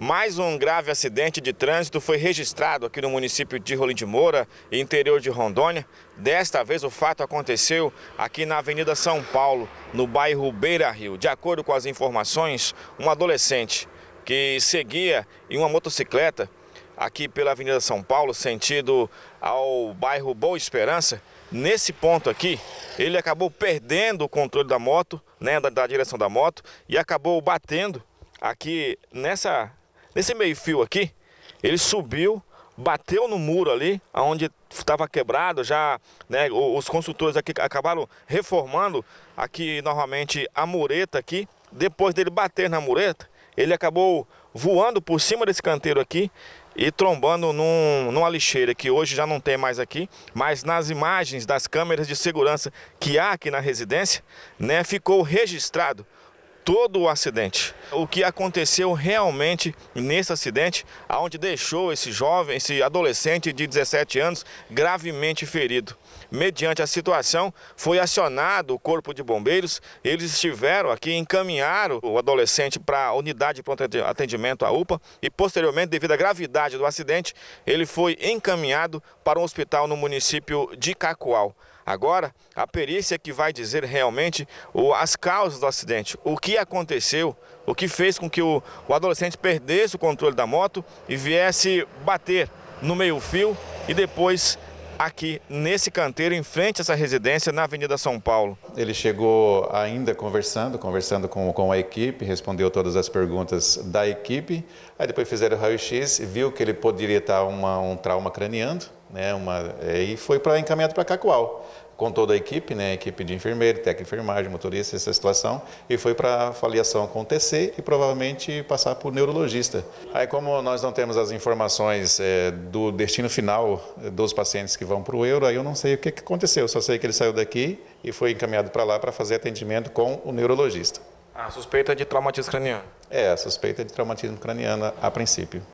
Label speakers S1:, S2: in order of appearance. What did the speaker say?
S1: Mais um grave acidente de trânsito foi registrado aqui no município de Rolim de Moura, interior de Rondônia. Desta vez o fato aconteceu aqui na Avenida São Paulo, no bairro Beira Rio. De acordo com as informações, um adolescente que seguia em uma motocicleta aqui pela Avenida São Paulo, sentido ao bairro Boa Esperança, nesse ponto aqui, ele acabou perdendo o controle da moto, né, da, da direção da moto, e acabou batendo aqui nessa Nesse meio fio aqui, ele subiu, bateu no muro ali, onde estava quebrado, já né, os construtores aqui acabaram reformando aqui novamente a mureta aqui. Depois dele bater na mureta, ele acabou voando por cima desse canteiro aqui e trombando num, numa lixeira que hoje já não tem mais aqui, mas nas imagens das câmeras de segurança que há aqui na residência, né, ficou registrado todo o acidente o que aconteceu realmente nesse acidente, aonde deixou esse jovem, esse adolescente de 17 anos gravemente ferido. Mediante a situação, foi acionado o corpo de bombeiros, eles estiveram aqui, encaminharam o adolescente para a unidade de pronto atendimento, a UPA, e posteriormente, devido à gravidade do acidente, ele foi encaminhado para um hospital no município de Cacoal. Agora, a perícia que vai dizer realmente as causas do acidente, o que aconteceu, o que fez com que o, o adolescente perdesse o controle da moto e viesse bater no meio-fio e depois
S2: aqui nesse canteiro, em frente a essa residência, na Avenida São Paulo. Ele chegou ainda conversando, conversando com, com a equipe, respondeu todas as perguntas da equipe. Aí depois fizeram o raio-x, viu que ele poderia estar uma, um trauma craniano, né, uma, e foi para encaminhado para Cacoal com toda a equipe, né, equipe de enfermeiro, técnico de enfermagem, motorista, essa situação, e foi para avaliação com TC e provavelmente passar por neurologista. Aí como nós não temos as informações é, do destino final é, dos pacientes que vão para o euro, aí eu não sei o que, que aconteceu, só sei que ele saiu daqui e foi encaminhado para lá para fazer atendimento com o neurologista.
S1: A suspeita de traumatismo
S2: craniano? É, a suspeita de traumatismo craniano a princípio.